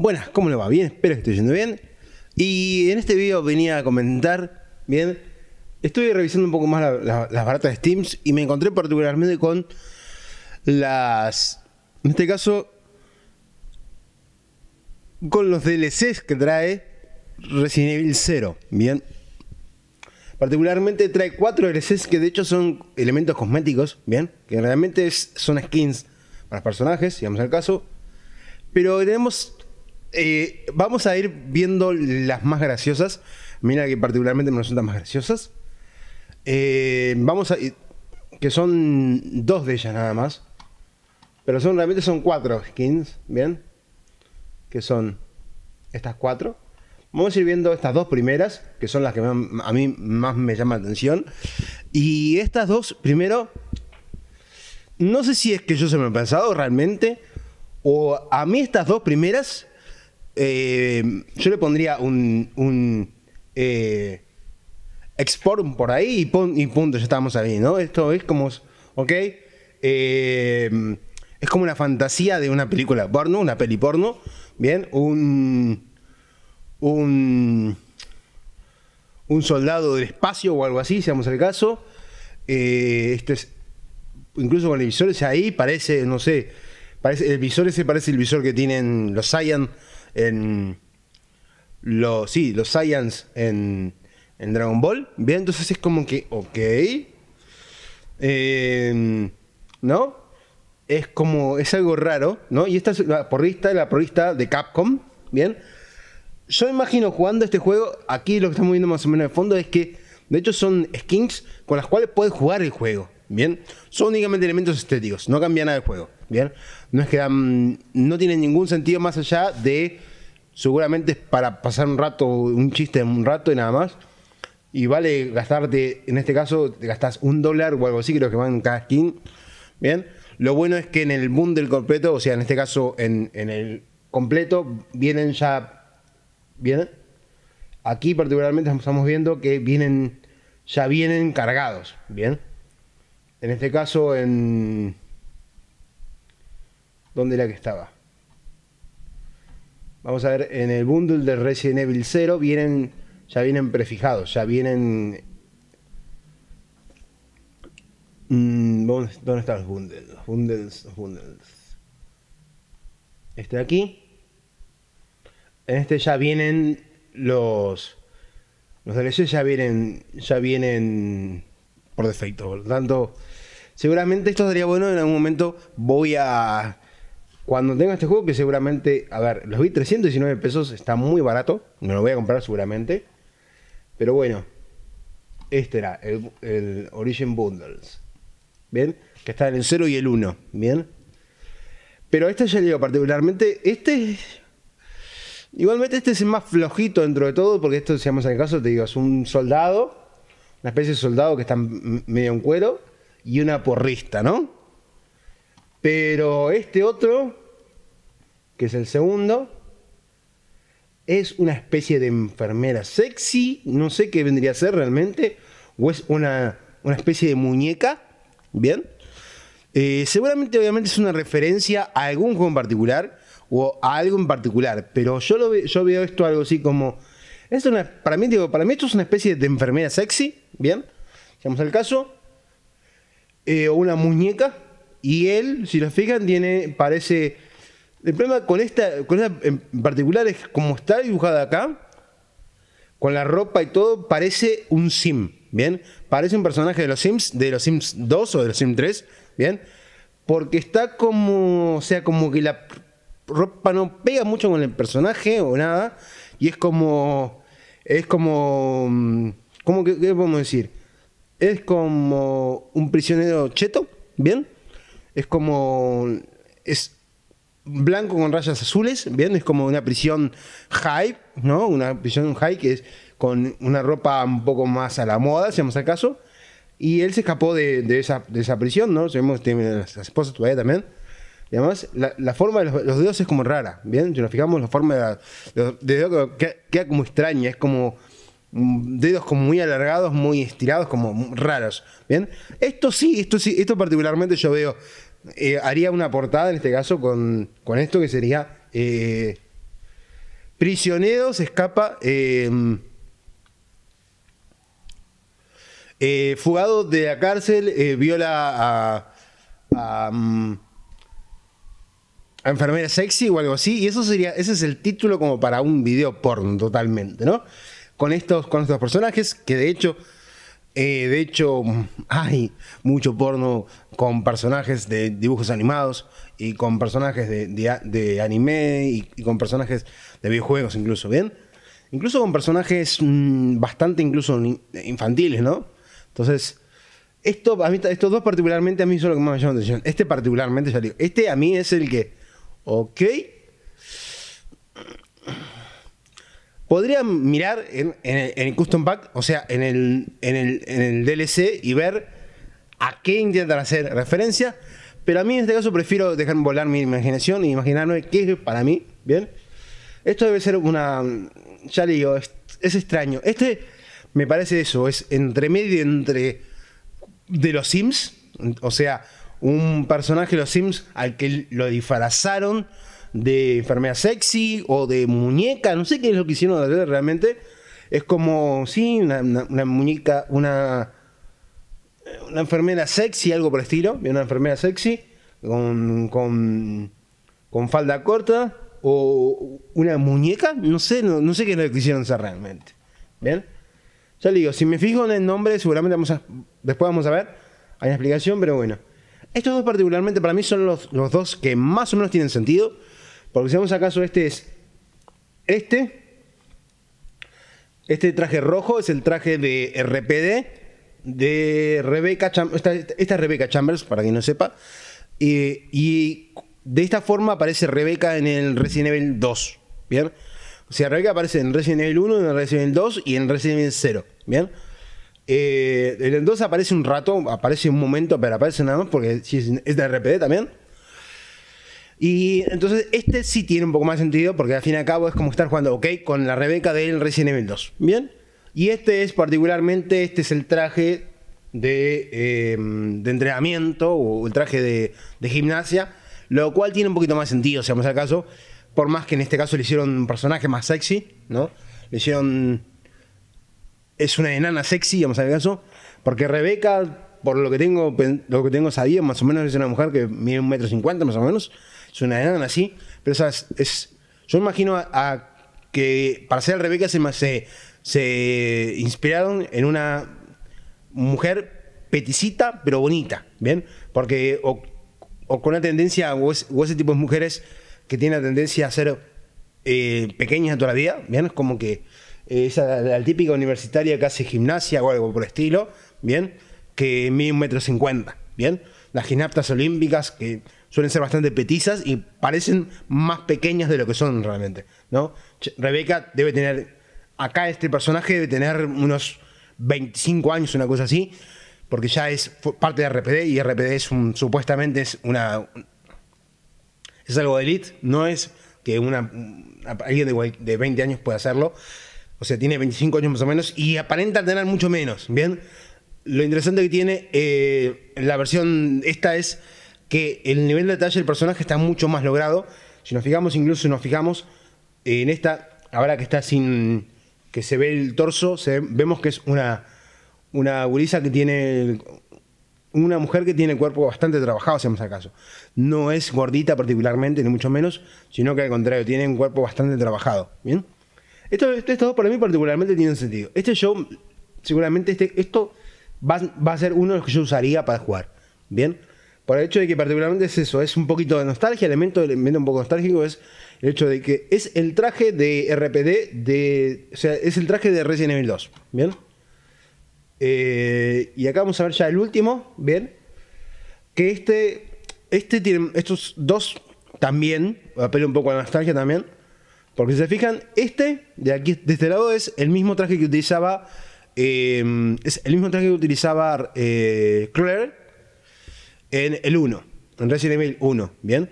Buenas, ¿cómo le va? Bien, espero que esté yendo bien. Y en este video venía a comentar, bien, estoy revisando un poco más la, las baratas de Steam y me encontré particularmente con las, en este caso, con los DLCs que trae Resident Evil 0, bien. Particularmente trae cuatro DLCs que de hecho son elementos cosméticos, bien, que realmente son skins para personajes, digamos el caso. Pero tenemos eh, vamos a ir viendo las más graciosas. Mira que particularmente me resultan más graciosas. Eh, vamos a. Que son dos de ellas nada más. Pero son realmente son cuatro skins, ¿bien? Que son estas cuatro. Vamos a ir viendo estas dos primeras, que son las que a mí más me llaman la atención. Y estas dos, primero, no sé si es que yo se me ha pensado realmente, o a mí estas dos primeras eh, yo le pondría un. un eh, por ahí y, punto, ya estamos ahí, ¿no? Esto es como. ¿Ok? Eh, es como una fantasía de una película porno, una peli porno. Bien, un. Un. Un soldado del espacio o algo así, seamos el caso. este es. Incluso con el visor, ese ahí parece, no sé. Parece, el visor ese parece el visor que tienen los Saiyans en los, sí, los Saiyans en, Dragon Ball. Bien, entonces es como que, ok. Em, ¿No? Es como, es algo raro, ¿no? Y esta es la porrista, la porrista de Capcom, ¿bien? Yo imagino jugando este juego, aquí lo que estamos viendo más o menos de fondo es que, de hecho, son skins con las cuales puedes jugar el juego, ¿bien? Son únicamente elementos estéticos, no cambia nada el juego, ¿bien? No es que mm, no tiene ningún sentido más allá de seguramente es para pasar un rato, un chiste en un rato y nada más. Y vale gastarte, en este caso, te gastás un dólar o algo así, creo que van en cada skin. Bien. Lo bueno es que en el boom del completo, o sea, en este caso, en, el completo, vienen ya. bien Aquí, particularmente, estamos viendo que vienen. Ya vienen cargados. Bien. En este caso, en. ¿Dónde era que estaba? Vamos a ver, en el bundle de Resident Evil 0 vienen, ya vienen prefijados, ya vienen... Mm, ¿dónde, están los bundles? Los bundles, Este de aquí. En este ya vienen los... Los DLC ya vienen, ya vienen por defecto. Por lo tanto, seguramente esto estaría bueno. En algún momento voy a cuando tenga este juego, que seguramente, a ver, los vi 319 pesos, está muy barato, me lo voy a comprar seguramente. Pero bueno, este era el, Origin Bundles. ¿Bien? Que está en el 0 y el 1. ¿Bien? Pero este ya digo, particularmente, este Igualmente este es el más flojito dentro de todo, porque esto, digamos en el caso, te digo, es un soldado, una especie de soldado que está medio en cuero, y una porrista, ¿no? Pero este otro, que es el segundo, es una especie de enfermera sexy, no sé qué vendría a ser realmente, o es una, especie de muñeca, ¿bien? Eh, seguramente obviamente es una referencia a algún juego en particular o a algo en particular, pero yo, lo, yo veo esto algo así como... para, mí, digo, para mí esto es una especie de enfermera sexy, ¿bien? vamos el caso. Eh, o una muñeca, y él, si lo fijan, tiene, parece... El problema con esta, con esta en particular es como está dibujada acá, con la ropa y todo, parece un sim, ¿bien? Parece un personaje de los Sims, de los Sims 2 o de los Sims 3, ¿bien? Porque está como, o sea, como que la ropa no pega mucho con el personaje o nada, y es como, es como, mm, ¿cómo que, qué podemos decir? Es como un prisionero cheto, ¿bien? es como. Es blanco con rayas azules, ¿bien? Es como una prisión high, ¿no? Una prisión high que es con una ropa un poco más a la moda, si vamos al Y él se escapó de, esa, de esa, prisión, ¿no? Sabemos que tiene las, todavía también. además, la, forma de los, dedos es como rara, ¿bien? Si nos fijamos, la forma de, los dedos queda, queda, como extraña, es como mm, dedos como muy alargados, muy estirados, como raros, ¿bien? Esto sí, esto sí, esto particularmente yo veo eh, haría una portada en este caso con, esto que sería eh, Prisionero se escapa eh, eh, fugado de la cárcel, viola a, mm, a, enfermera sexy o algo así, y eso sería, ese es el título como para un video porno totalmente, ¿no? Con estos, con estos personajes que de hecho eh, de hecho, hay mucho porno con personajes de dibujos animados y con personajes de, anime y, con personajes de videojuegos incluso, ¿bien? Incluso con personajes mm, bastante incluso infantiles, ¿no? Entonces, esto, a estos dos particularmente a mí son los que más me llaman la atención. Este particularmente, ya digo, este a mí es el que, ok, podrían mirar en, el, Custom Pack, o sea, en el, en el, DLC y ver a qué intentan hacer referencia. Pero a mí en este caso prefiero dejar volar mi imaginación y e imaginarme qué es para mí, ¿bien? Esto debe ser una... Ya le digo, es, extraño. Este me parece eso, es entre medio entre de los Sims, o sea, un personaje de los Sims al que lo disfrazaron de enfermera sexy o de muñeca, no sé qué es lo que hicieron realmente. Es como, sí, una, muñeca, una, una enfermera sexy, algo por el estilo, una enfermera sexy con, con, falda corta o una muñeca, no sé, no, sé qué es lo que hicieron hacer realmente. ¿Bien? Ya le digo, si me fijo en el nombre, seguramente vamos a, después vamos a ver, hay una explicación, pero bueno. Estos dos particularmente para mí son los dos que más o menos tienen sentido porque si vamos acaso, este es este. Este traje rojo es el traje de RPD de Rebecca Chambers. Esta, Rebecca Chambers, para quien no sepa. y de esta forma aparece Rebecca en el Resident Evil 2. ¿Bien? O sea, Rebecca aparece en Resident Evil 1, en Resident Evil 2 y en Resident Evil 0. ¿Bien? Eh, en el 2 aparece un rato, aparece un momento, pero aparece nada más porque es de RPD también. Y entonces este sí tiene un poco más sentido porque al fin y al cabo es como estar jugando, ok, con la Rebeca del Resident Evil 2. Bien. Y este es particularmente, este es el traje de, em, entrenamiento o el traje de, gimnasia, lo cual tiene un poquito más sentido, si vamos al caso, por más que en este caso le hicieron un personaje más sexy, ¿no? Le hicieron... Es una enana sexy, vamos a ver caso, porque Rebeca, por lo que tengo, lo que tengo sabido, más o menos es una mujer que mide un metro cincuenta, más o menos es una así, pero esas, es, yo imagino a, que para ser Rebeca se, se, se inspiraron en una mujer peticita pero bonita, ¿bien? Porque o, con una tendencia, o, ese tipo de mujeres que tienen la tendencia a ser eh, pequeñas toda la vida, ¿bien? Es como que es eh, esa la, la, típica universitaria que hace gimnasia o algo por el estilo, ¿bien? Que mide un metro cincuenta, ¿bien? Las gimnastas olímpicas que suelen ser bastante petizas y parecen más pequeñas de lo que son realmente, ¿no? Rebeca debe tener, acá este personaje debe tener unos 25 años, una cosa así, porque ya es parte de RPD y RPD es supuestamente es una... Es algo de elite, no es que una, alguien de, de 20 años pueda hacerlo. O sea, tiene 25 años más o menos y aparenta tener mucho menos, ¿bien? Lo interesante que tiene eh, la versión esta es que el nivel de detalle del personaje está mucho más logrado. Si nos fijamos, incluso nos fijamos en esta, ahora que está sin. que se ve el torso, vemos que es una. una gurisa que tiene. una mujer que tiene cuerpo bastante trabajado, si acaso al No es gordita particularmente, ni mucho menos, sino que al contrario, tiene un cuerpo bastante trabajado. ¿Bien? Esto, estos dos para mí particularmente tienen sentido. Este show, seguramente, este, esto va, va a ser uno de los que yo usaría para jugar. ¿Bien? por el hecho de que particularmente es eso, es un poquito de nostalgia, elemento, elemento un poco nostálgico es el hecho de que es el traje de RPD de, o sea, es el traje de Resident Evil 2, ¿bien? Eh, y acá vamos a ver ya el último, ¿bien? Que este, este tiene, estos dos también, apelo un poco a la nostalgia también, porque si se fijan, este de aquí, de este lado es el mismo traje que utilizaba, eh, es el mismo traje que utilizaba eh, Claire en el 1, en Resident Evil 1, ¿bien?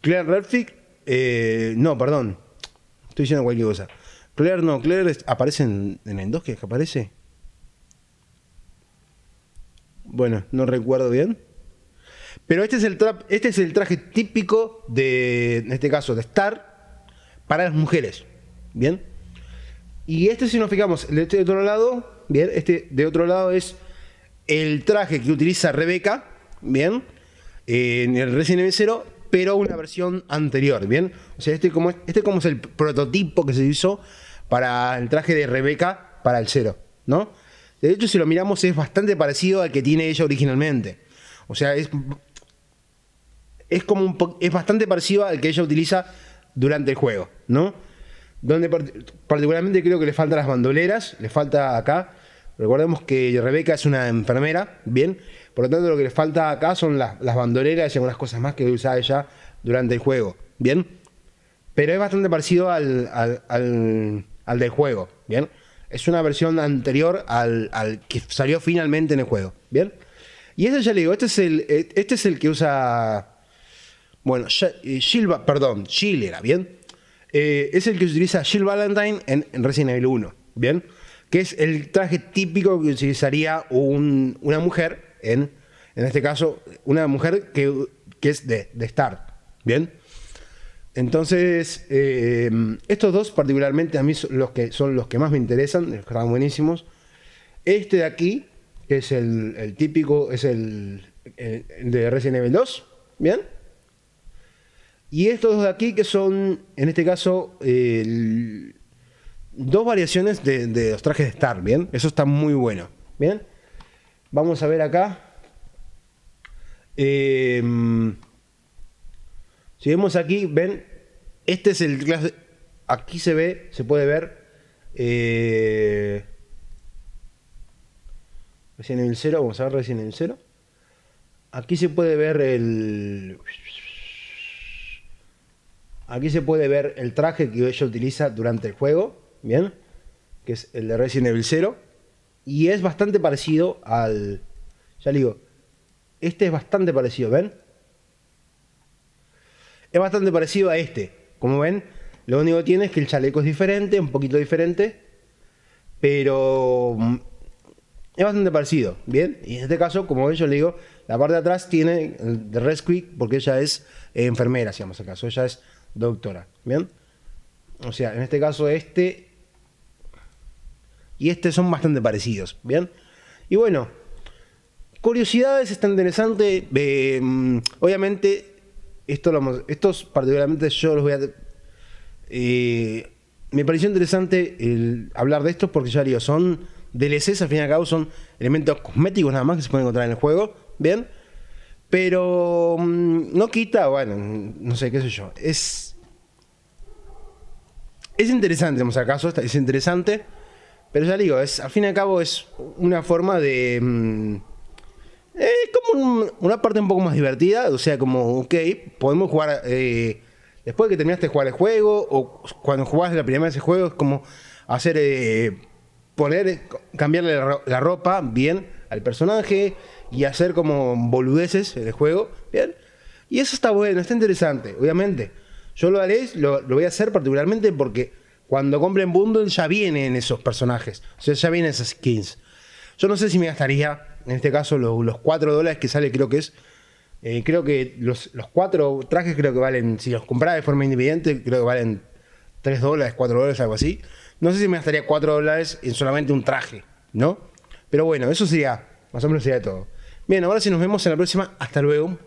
Claire Redfield, eh, no, perdón, estoy diciendo cualquier cosa. Claire no, Claire aparece en, el 2 que aparece. Bueno, no recuerdo bien. Pero este es el, trap, este es el traje típico de, en este caso, de Star para las mujeres, ¿bien? Y este si nos fijamos, este de otro lado, ¿bien? Este de otro lado es el traje que utiliza Rebeca ¿bien? Eh, en el Resident Evil 0, pero una versión anterior, ¿bien? O sea, este es este como es el prototipo que se hizo para el traje de Rebeca para el 0, ¿no? De hecho, si lo miramos, es bastante parecido al que tiene ella originalmente. O sea, es, es, como es bastante parecido al que ella utiliza durante el juego, ¿no? Donde particularmente creo que le faltan las bandoleras, le falta acá. Recordemos que Rebeca es una enfermera, ¿bien? Por lo tanto, lo que le falta acá son las, bandoleras y algunas cosas más que usa ella durante el juego. ¿Bien? Pero es bastante parecido al, del juego. ¿Bien? Es una versión anterior al, que salió finalmente en el juego. ¿Bien? Y ese ya le digo, este es el, e, este es el que usa. Bueno, Silva. Eh, perdón, Jill era, ¿bien? Eh, es el que utiliza Jill Valentine en, Resident Evil 1, ¿bien? Que es el traje típico que utilizaría una mujer en, este caso, una mujer que, que es de, Star. ¿Bien? Entonces, eh, estos dos particularmente a mí son los que, son los que más me interesan, están buenísimos. Este de aquí, que es el, típico, es el, de Resident Evil 2, ¿bien? Y estos dos de aquí que son, en este caso, dos variaciones de, de, los trajes de Star, ¿bien? Eso está muy bueno, ¿bien? Vamos a ver acá. Em, si vemos aquí, ven, este es el clase. Aquí se ve, se puede ver. Eh, recién el 0, vamos a ver recién el 0. Aquí se puede ver el. Aquí se puede ver el traje que ella utiliza durante el juego, ¿bien? Que es el de Resident Evil 0. Y es bastante parecido al. Ya le digo. Este es bastante parecido, ¿ven? Es bastante parecido a este. Como ven, lo único que tiene es que el chaleco es diferente, un poquito diferente. Pero mm, es bastante parecido, ¿bien? Y en este caso, como ven, yo le digo, la parte de atrás tiene el de Resquick porque ella es eh, enfermera, si vamos al caso. Ella es doctora, ¿bien? O sea, en este caso, este y este son bastante parecidos, ¿bien? Y bueno, curiosidades, está interesante. Eh, mm, obviamente, esto lo, estos particularmente yo los voy a... Eh, me pareció interesante el hablar de estos porque ya digo, son DLCs, al fin y al cabo son elementos cosméticos nada más que se pueden encontrar en el juego, ¿bien? Pero mm, no quita, bueno, no sé, qué sé yo. Es. Es interesante, vamos acaso, es interesante. Pero ya digo, es, al fin y al cabo es una forma de... Mm, es como una parte un poco más divertida, o sea, como, ok, podemos jugar... Eh, después de que terminaste de jugar el juego, o cuando jugás la primera vez el juego, es como hacer... Eh, poner, cambiarle la, ropa bien al personaje y hacer como boludeces en el juego, bien. Y eso está bueno, está interesante, obviamente. Yo lo haré, lo voy a hacer particularmente porque cuando compren bundle ya vienen esos personajes. O sea, ya vienen esas skins. Yo no sé si me gastaría, en este caso, los, 4 dólares que sale, creo que es. Eh, creo que los, los 4 trajes creo que valen, si los comprara de forma independiente, creo que valen 3 dólares, 4 dólares, algo así. No sé si me gastaría 4 dólares en solamente un traje, ¿no? Pero bueno, eso sería, más o menos sería todo. Bien, ahora sí nos vemos en la próxima. Hasta luego.